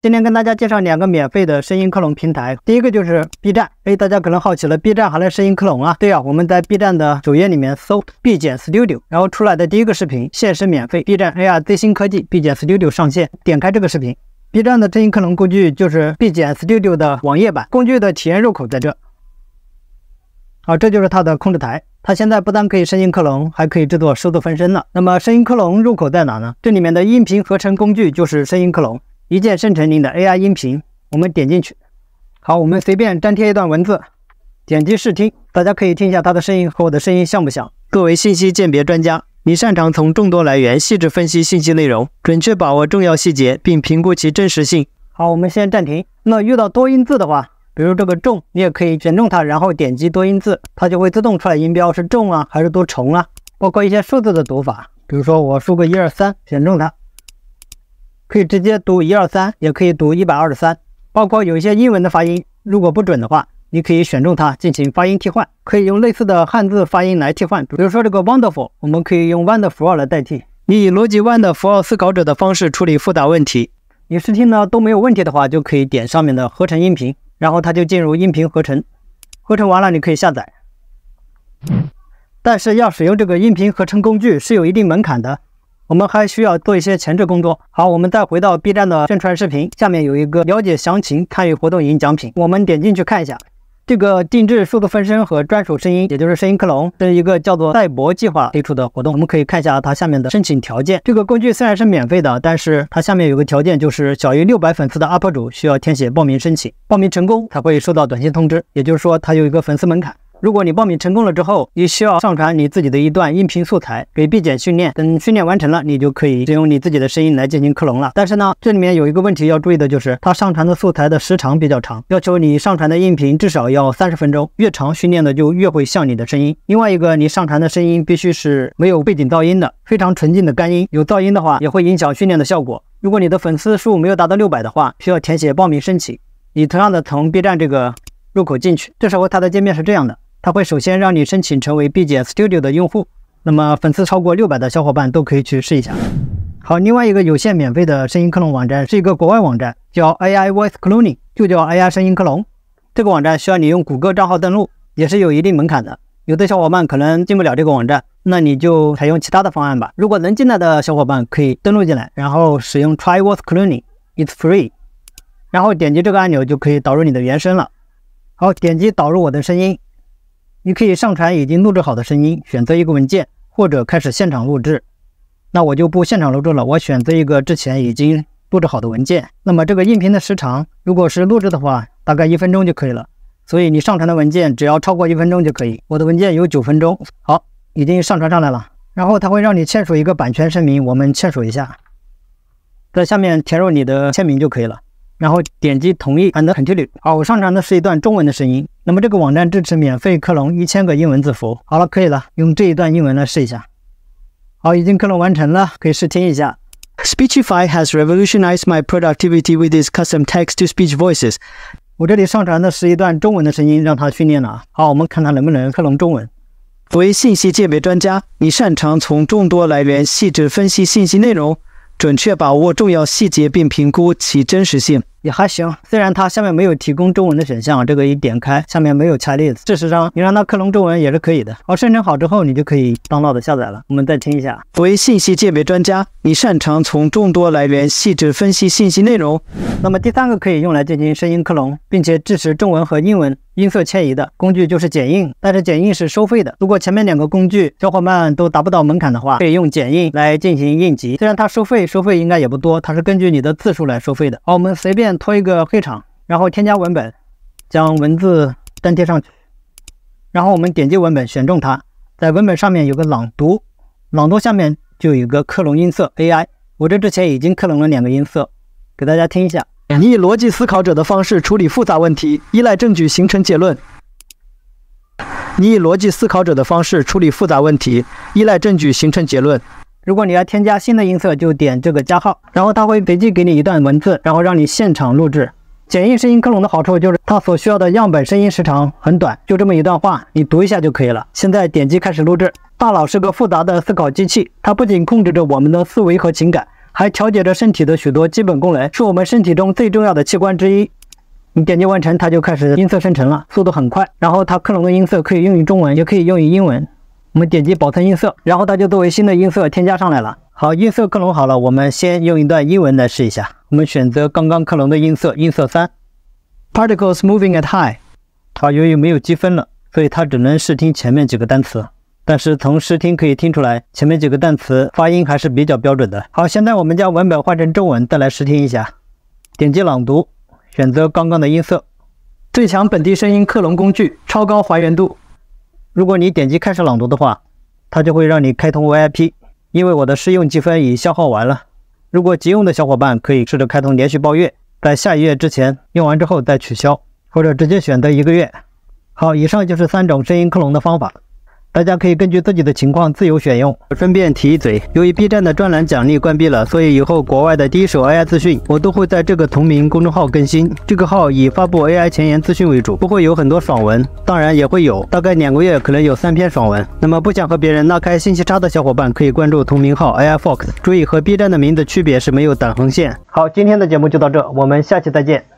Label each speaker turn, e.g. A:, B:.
A: 今天跟大家介绍两个免费的声音克隆平台，第一个就是 B 站。哎，大家可能好奇了，B 站还能声音克隆啊？对啊，我们在 B 站的首页里面搜 b 减 Studio，然后出来的第一个视频，限时免费。B 站 AI 最新科技 b 减 Studio 上线。点开这个视频，B 站的声音克隆工具就是 b 减 Studio 的网页版工具的体验入口在这。好，这就是它的控制台。它现在不但可以声音克隆，还可以制作数字分身了。那么声音克隆入口在哪呢？这里面的音频合成工具就是声音克隆。一键生成您的 AI 音频，我们点进去。好，我们随便粘贴一段文字，点击试听，大家可以听一下它的声音和我的声音像不像？作为信息鉴别专家，你擅长从众多来源细致分析信息内容，准确把握重要细节，并评估其真实性。好，我们先暂停。那遇到多音字的话，比如这个“重”，你也可以选中它，然后点击多音字，它就会自动出来音标，是重啊还是多重啊？包括一些数字的读法，比如说我输个一二三，选中它。可以直接读一二三，也可以读一百二十三，包括有一些英文的发音，如果不准的话，你可以选中它进行发音替换，可以用类似的汉字发音来替换，比如说这个 wonderful，我们可以用 wonderful 来代替。你以逻辑 wonderful 思考者的方式处理复杂问题。你试听呢都没有问题的话，就可以点上面的合成音频，然后它就进入音频合成，合成完了你可以下载。但是要使用这个音频合成工具是有一定门槛的。我们还需要做一些前置工作。好，我们再回到 B 站的宣传视频，下面有一个了解详情，参与活动赢奖品。我们点进去看一下，这个定制数字分身和专属声音，也就是声音克隆，是一个叫做赛博计划推出的活动。我们可以看一下它下面的申请条件。这个工具虽然是免费的，但是它下面有个条件，就是小于六百粉丝的 UP 主需要填写报名申请，报名成功才会收到短信通知，也就是说它有一个粉丝门槛。如果你报名成功了之后，你需要上传你自己的一段音频素材给 B 检训练，等训练完成了，你就可以使用你自己的声音来进行克隆了。但是呢，这里面有一个问题要注意的就是，它上传的素材的时长比较长，要求你上传的音频至少要三十分钟，越长训练的就越会像你的声音。另外一个，你上传的声音必须是没有背景噪音的，非常纯净的干音，有噪音的话也会影响训练的效果。如果你的粉丝数没有达到六百的话，需要填写报名申请，你同样的从 B 站这个入口进去，这时候它的界面是这样的。它会首先让你申请成为 B 站 Studio 的用户，那么粉丝超过六百的小伙伴都可以去试一下。好，另外一个有限免费的声音克隆网站是一个国外网站，叫 AI Voice Cloning，就叫 AI 声音克隆。这个网站需要你用谷歌账号登录，也是有一定门槛的。有的小伙伴可能进不了这个网站，那你就采用其他的方案吧。如果能进来的小伙伴可以登录进来，然后使用 Try Voice Cloning i t s Free，然后点击这个按钮就可以导入你的原声了。好，点击导入我的声音。你可以上传已经录制好的声音，选择一个文件，或者开始现场录制。那我就不现场录制了，我选择一个之前已经录制好的文件。那么这个音频的时长，如果是录制的话，大概一分钟就可以了。所以你上传的文件只要超过一分钟就可以。我的文件有九分钟，好，已经上传上来了。然后它会让你签署一个版权声明，我们签署一下，在下面填入你的签名就可以了。然后点击同意，按 the continue。好，我上传的是一段中文的声音。那么这个网站支持免费克隆一千个英文字符。好了，可以了，用这一段英文来试一下。好，已经克隆完成了，可以试听一下。Speechify has revolutionized my productivity with its custom text-to-speech voices。我这里上传的是一段中文的声音，让它训练了啊。好，我们看它能不能克隆中文。作为信息鉴别专家，你擅长从众多来源细致分析信息内容。准确把握重要细节并评估其真实性，也还行。虽然它下面没有提供中文的选项，这个一点开下面没有 e 例子。事实上，你让它克隆中文也是可以的。好，生成好之后，你就可以当 a 的下载了。我们再听一下，作为信息鉴别专家，你擅长从众多来源细致分析信息内容。那么第三个可以用来进行声音克隆，并且支持中文和英文。音色迁移的工具就是剪映，但是剪映是收费的。如果前面两个工具小伙伴都达不到门槛的话，可以用剪映来进行应急。虽然它收费，收费应该也不多，它是根据你的字数来收费的。好，我们随便拖一个黑场，然后添加文本，将文字粘贴上去，然后我们点击文本，选中它，在文本上面有个朗读，朗读下面就有个克隆音色 AI。我这之前已经克隆了两个音色，给大家听一下。你以逻辑思考者的方式处理复杂问题，依赖证据形成结论。你以逻辑思考者的方式处理复杂问题，依赖证据形成结论。如果你要添加新的音色，就点这个加号，然后它会随机给你一段文字，然后让你现场录制。简易声音克隆的好处就是它所需要的样本声音时长很短，就这么一段话，你读一下就可以了。现在点击开始录制。大脑是个复杂的思考机器，它不仅控制着我们的思维和情感。还调节着身体的许多基本功能，是我们身体中最重要的器官之一。你点击完成，它就开始音色生成了，速度很快。然后它克隆的音色可以用于中文，也可以用于英文。我们点击保存音色，然后它就作为新的音色添加上来了。好，音色克隆好了，我们先用一段英文来试一下。我们选择刚刚克隆的音色，音色三，Particles moving at high。好，由于没有积分了，所以它只能试听前面几个单词。但是从试听可以听出来，前面几个单词发音还是比较标准的。好，现在我们将文本换成中文，再来试听一下。点击朗读，选择刚刚的音色，最强本地声音克隆工具，超高还原度。如果你点击开始朗读的话，它就会让你开通 VIP，因为我的试用积分已消耗完了。如果急用的小伙伴可以试着开通连续包月，在下一月之前用完之后再取消，或者直接选择一个月。好，以上就是三种声音克隆的方法。大家可以根据自己的情况自由选用。顺便提一嘴，由于 B 站的专栏奖励关闭了，所以以后国外的第一手 AI 资讯我都会在这个同名公众号更新。这个号以发布 AI 前沿资讯为主，不会有很多爽文，当然也会有，大概两个月可能有三篇爽文。那么不想和别人拉开信息差的小伙伴，可以关注同名号 AI Fox，注意和 B 站的名字区别是没有短横线。好，今天的节目就到这，我们下期再见。